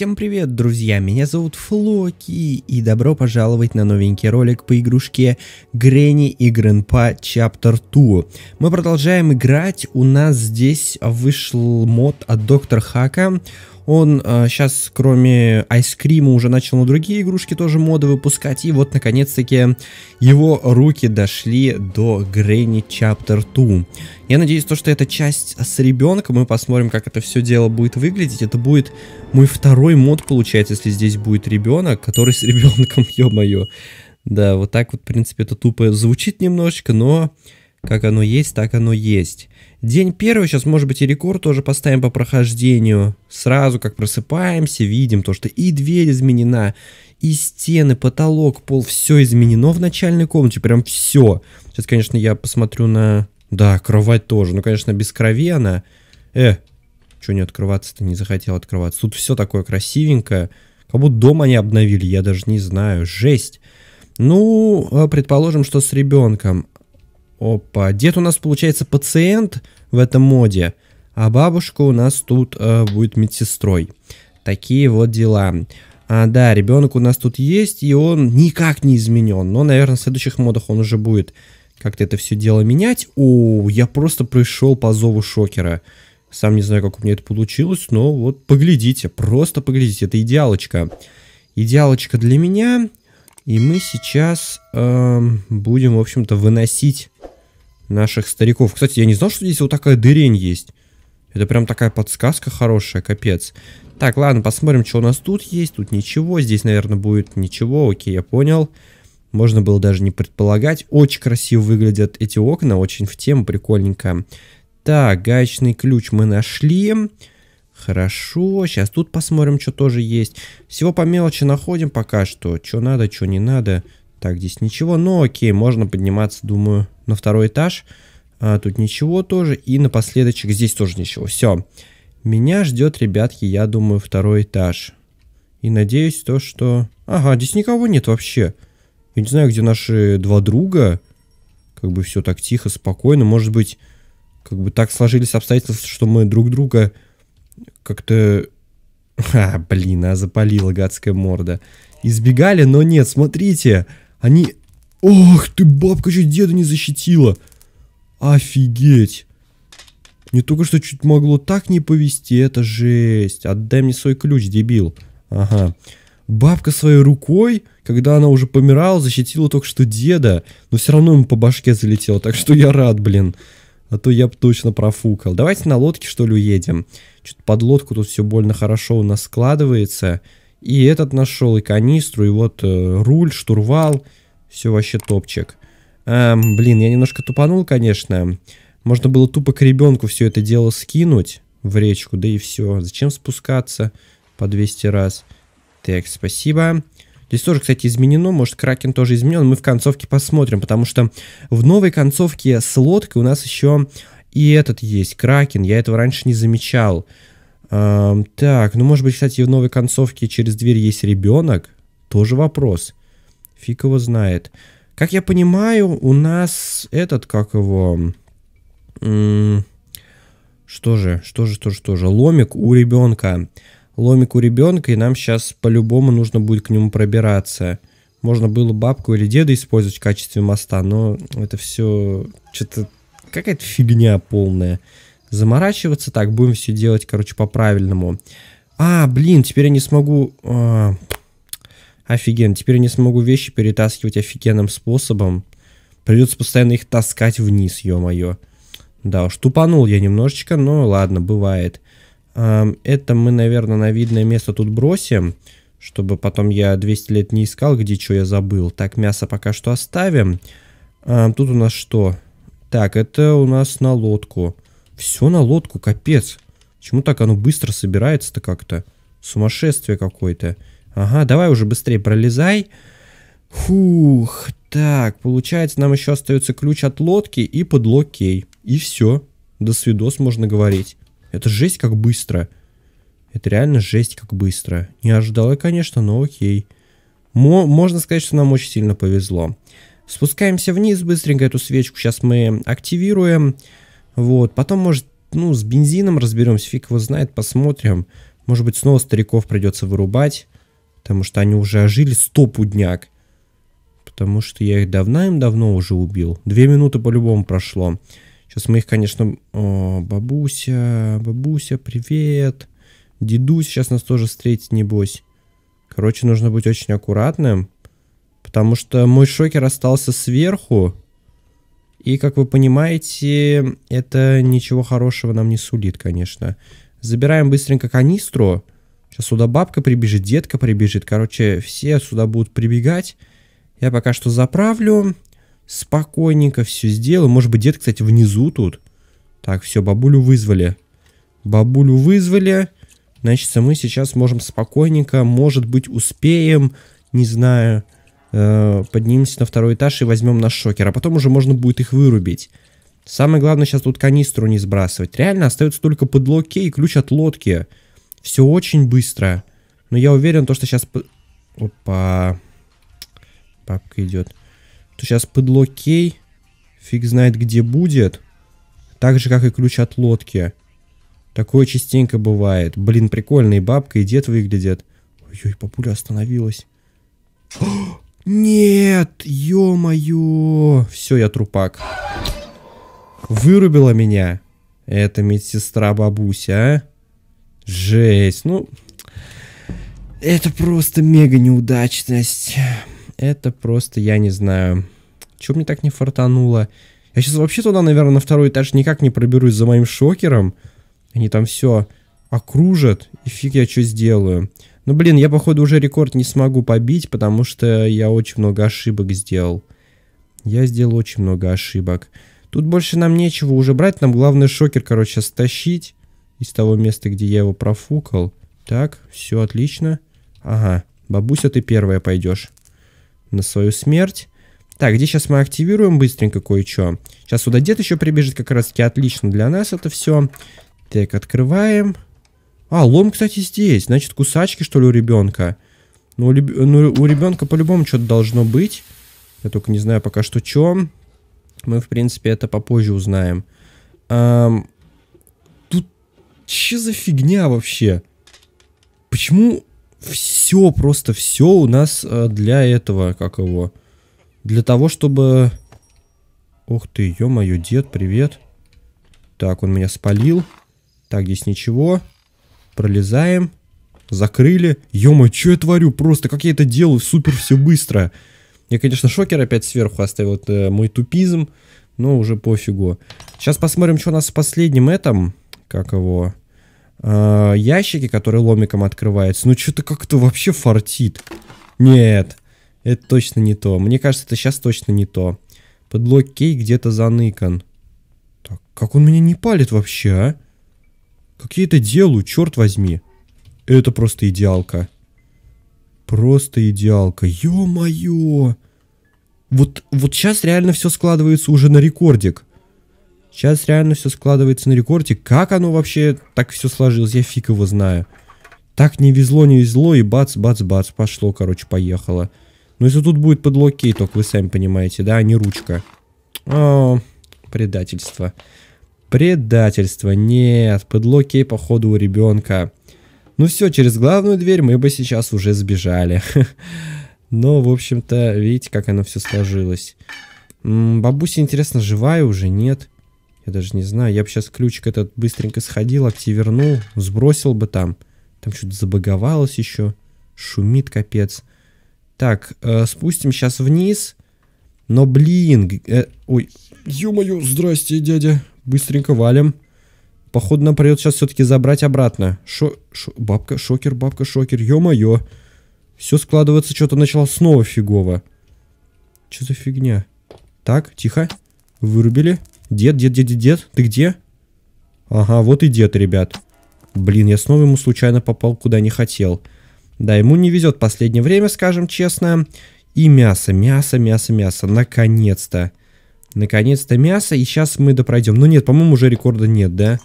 Всем привет, друзья! Меня зовут Флоки, и добро пожаловать на новенький ролик по игрушке Гренни и Гренпа Chapter 2. Мы продолжаем играть, у нас здесь вышел мод от Доктор Хака, он э, сейчас, кроме айскрима, уже начал на другие игрушки тоже моды выпускать. И вот, наконец-таки, его руки дошли до Granny Chapter 2. Я надеюсь, то, что эта часть с ребенком, мы посмотрим, как это все дело будет выглядеть. Это будет мой второй мод, получается, если здесь будет ребенок, который с ребенком, ё-моё. Да, вот так вот, в принципе, это тупо звучит немножечко, но как оно есть, так оно есть. День первый, сейчас может быть и рекорд тоже поставим по прохождению. Сразу как просыпаемся, видим то, что и дверь изменена, и стены, потолок, пол, все изменено в начальной комнате, прям все. Сейчас, конечно, я посмотрю на... Да, кровать тоже, ну, конечно, без крови она. Э, что не открываться-то, не захотел открываться. Тут все такое красивенькое, как будто дом они обновили, я даже не знаю, жесть. Ну, а, предположим, что с ребенком. Опа, дед у нас получается пациент в этом моде, а бабушка у нас тут э, будет медсестрой. Такие вот дела. А, да, ребенок у нас тут есть, и он никак не изменен. Но, наверное, в следующих модах он уже будет как-то это все дело менять. О, я просто пришел по зову шокера. Сам не знаю, как у меня это получилось, но вот поглядите, просто поглядите, это идеалочка. Идеалочка для меня, и мы сейчас эм, будем, в общем-то, выносить наших стариков. Кстати, я не знал, что здесь вот такая дырень есть. Это прям такая подсказка хорошая, капец. Так, ладно, посмотрим, что у нас тут есть. Тут ничего, здесь, наверное, будет ничего. Окей, я понял. Можно было даже не предполагать. Очень красиво выглядят эти окна, очень в тему, прикольненько. Так, гаечный ключ мы нашли. Хорошо, сейчас тут посмотрим, что тоже есть. Всего по мелочи находим пока что. Что надо, что не надо. Так, здесь ничего, но окей, можно подниматься, думаю на второй этаж. А, тут ничего тоже. И напоследочек здесь тоже ничего. Все. Меня ждет, ребятки, я думаю, второй этаж. И надеюсь то, что... Ага, здесь никого нет вообще. Я не знаю, где наши два друга. Как бы все так тихо, спокойно. Может быть, как бы так сложились обстоятельства, что мы друг друга как-то... А, блин, а запалила гадская морда. Избегали, но нет, смотрите. Они Ох ты, бабка чуть деда не защитила. Офигеть. Не только что чуть могло так не повести, это жесть. Отдай мне свой ключ, дебил. Ага. Бабка своей рукой, когда она уже помирала, защитила только что деда, но все равно ему по башке залетело, так что я рад, блин. А то я бы точно профукал. Давайте на лодке, что ли, уедем. Что-то под лодку тут все больно хорошо у нас складывается. И этот нашел, и канистру, и вот э, руль, штурвал. Все вообще топчик. Эм, блин, я немножко тупанул, конечно. Можно было тупо к ребенку все это дело скинуть в речку, да и все. Зачем спускаться по 200 раз? Так, спасибо. Здесь тоже, кстати, изменено, может, Кракен тоже изменен. Мы в концовке посмотрим, потому что в новой концовке с лодкой у нас еще и этот есть, Кракен. Я этого раньше не замечал. Эм, так, ну, может быть, кстати, в новой концовке через дверь есть ребенок? Тоже вопрос. Фиг его знает. Как я понимаю, у нас этот, как его... Что же, что же, что же, что же? Ломик у ребенка. Ломик у ребенка, и нам сейчас по-любому нужно будет к нему пробираться. Можно было бабку или деда использовать в качестве моста, но это все что-то какая-то фигня полная. Заморачиваться так, будем все делать, короче, по-правильному. А, блин, теперь я не смогу... А, Офигенно, теперь я не смогу вещи перетаскивать офигенным способом. Придется постоянно их таскать вниз, ё-моё. Да уж, тупанул я немножечко, но ладно, бывает. Это мы, наверное, на видное место тут бросим, чтобы потом я 200 лет не искал, где что я забыл. Так, мясо пока что оставим. Тут у нас что? Так, это у нас на лодку. Все на лодку, капец. Почему так оно быстро собирается-то как-то? Сумасшествие какое-то. Ага, давай уже быстрее пролезай. Фух, так, получается, нам еще остается ключ от лодки и подлокей. И все. До свидос можно говорить. Это жесть как быстро. Это реально жесть как быстро. Не ожидала, конечно, но окей. Мо можно сказать, что нам очень сильно повезло. Спускаемся вниз быстренько, эту свечку сейчас мы активируем. Вот, потом, может, ну, с бензином разберемся, фиг его знает, посмотрим. Может быть, снова стариков придется вырубать. Потому что они уже ожили стопудняк, Потому что я их давным-давно уже убил. Две минуты по-любому прошло. Сейчас мы их, конечно... О, бабуся, бабуся, привет. Дедусь сейчас нас тоже встретит, небось. Короче, нужно быть очень аккуратным. Потому что мой шокер остался сверху. И, как вы понимаете, это ничего хорошего нам не сулит, конечно. Забираем быстренько Канистру. Сейчас сюда бабка прибежит, детка прибежит. Короче, все сюда будут прибегать. Я пока что заправлю. Спокойненько все сделаю. Может быть, дед, кстати, внизу тут. Так, все, бабулю вызвали. Бабулю вызвали. Значит, мы сейчас можем спокойненько, может быть, успеем, не знаю, э, поднимемся на второй этаж и возьмем наш шокер. А потом уже можно будет их вырубить. Самое главное сейчас тут канистру не сбрасывать. Реально остается только подлоке и ключ от лодки. Все очень быстро. Но я уверен, то, что сейчас... Опа. Папка идет. То сейчас подлокей. Фиг знает, где будет. Так же, как и ключ от лодки. Такое частенько бывает. Блин, прикольно. бабка, и дед выглядят. Ой-ой, папуля остановилась. О, нет! Ё-моё! Все, я трупак. Вырубила меня. Это медсестра бабуся, а? Жесть, ну... Это просто мега неудачность. Это просто, я не знаю... Чего мне так не фартануло? Я сейчас вообще туда, наверное, на второй этаж никак не проберусь за моим шокером. Они там все окружат, и фиг я что сделаю. Ну, блин, я, походу, уже рекорд не смогу побить, потому что я очень много ошибок сделал. Я сделал очень много ошибок. Тут больше нам нечего уже брать, нам главный шокер, короче, стащить из того места, где я его профукал. Так, все отлично. Ага, бабуся, ты первая пойдешь на свою смерть. Так, где сейчас мы активируем быстренько кое-что. Сейчас сюда дед еще прибежит как раз-таки. Отлично для нас это все. Так, открываем. А, лом, кстати, здесь. Значит, кусачки, что ли, у ребенка? Ну, у, реб... ну, у ребенка по-любому что-то должно быть. Я только не знаю пока что чем. Мы, в принципе, это попозже узнаем. Эм, Че за фигня вообще? Почему все, просто все у нас э, для этого, как его? Для того, чтобы... Ух ты, ё-моё, дед, привет. Так, он меня спалил. Так, здесь ничего. Пролезаем. Закрыли. Ё-моё, что я творю просто? Как я это делаю? Супер все быстро. Я, конечно, шокер опять сверху оставил. Это мой тупизм. Но уже пофигу. Сейчас посмотрим, что у нас с последним этом. Как его? э, ящики, которые ломиком открываются. Ну, что-то как-то вообще фартит. Нет, это точно не то. Мне кажется, это сейчас точно не то. Подлог кей где-то заныкан. Так, как он меня не палит вообще, а? Как я это делаю, черт возьми. Это просто идеалка. Просто идеалка. Ё-моё! Вот, вот сейчас реально все складывается уже на рекордик. Сейчас реально все складывается на рекорде. Как оно вообще так все сложилось, я фиг его знаю. Так не везло, не везло, и бац, бац, бац, пошло, короче, поехало. Ну если тут будет подлокей, только вы сами понимаете, да, а не ручка. О, предательство. Предательство, нет, подлокей, походу, у ребенка. Ну все, через главную дверь мы бы сейчас уже сбежали. Но, в общем-то, видите, как оно все сложилось. Бабуся, интересно, живая уже, нет? Я даже не знаю. Я бы сейчас ключик этот быстренько сходил, активернул, сбросил бы там. Там что-то забаговалось еще. Шумит капец. Так, э, спустим сейчас вниз. Но, блин... Э, ой, ё-моё, здрасте, дядя. Быстренько валим. Походу, нам придется сейчас все-таки забрать обратно. Шо... Шо... Бабка, шокер, бабка, шокер. Ё-моё. Все складывается, что-то начало снова фигово. Что за фигня? Так, тихо. Вырубили. Дед, дед, дед, дед, ты где? Ага, вот и дед, ребят. Блин, я снова ему случайно попал куда не хотел. Да, ему не везет последнее время, скажем честно. И мясо, мясо, мясо, мясо. Наконец-то. Наконец-то мясо, и сейчас мы допройдем. Ну нет, по-моему, уже рекорда нет, да?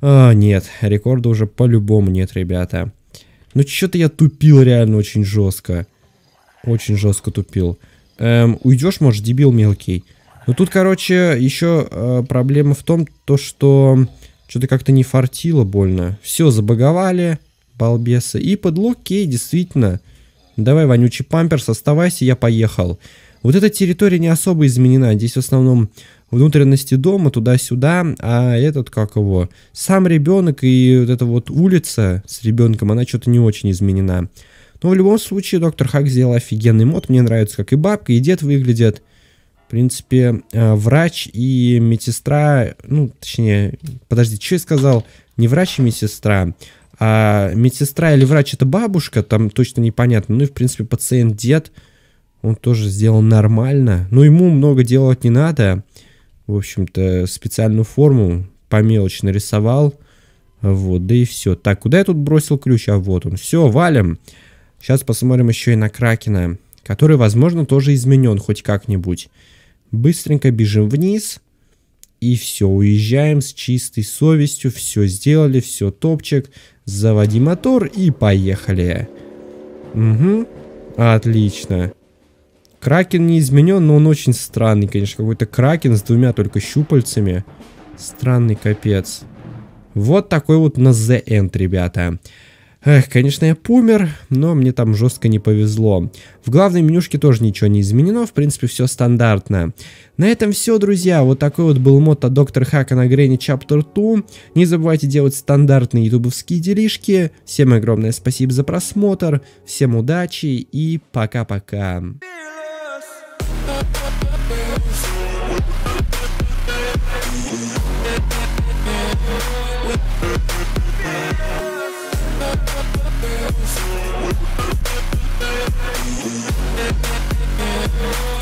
А, нет, рекорда уже по-любому нет, ребята. Ну, что-то я тупил реально очень жестко. Очень жестко тупил. Эм, уйдешь, может, дебил мелкий? Ну тут, короче, еще э, проблема в том, то, что что-то как-то не фартило больно. Все забаговали, балбесы. И подлог кей, действительно. Давай, вонючий памперс, оставайся, я поехал. Вот эта территория не особо изменена. Здесь в основном внутренности дома, туда-сюда. А этот, как его, сам ребенок и вот эта вот улица с ребенком, она что-то не очень изменена. Но в любом случае, доктор Хак сделал офигенный мод. Мне нравится, как и бабка, и дед выглядят принципе, э, врач и медсестра, ну, точнее, подожди, что я сказал? Не врач и медсестра, а медсестра или врач это бабушка, там точно непонятно. Ну и, в принципе, пациент дед, он тоже сделал нормально. Но ему много делать не надо. В общем-то, специальную форму по мелочи нарисовал. Вот, да и все. Так, куда я тут бросил ключ? А вот он. Все, валим. Сейчас посмотрим еще и на Кракена, который, возможно, тоже изменен хоть как-нибудь. Быстренько бежим вниз. И все, уезжаем с чистой совестью. Все сделали, все топчик. Заводи мотор и поехали. Угу, отлично. Кракен не изменен, но он очень странный, конечно. Какой-то кракен с двумя только щупальцами. Странный капец. Вот такой вот на The End, ребята. Ребята. Эх, конечно, я помер, но мне там жестко не повезло. В главной менюшке тоже ничего не изменено, в принципе, все стандартно. На этом все, друзья. Вот такой вот был мод от Доктора Хака на Грэнни Чаптер 2. Не забывайте делать стандартные ютубовские делишки. Всем огромное спасибо за просмотр, всем удачи и пока-пока. Thank you.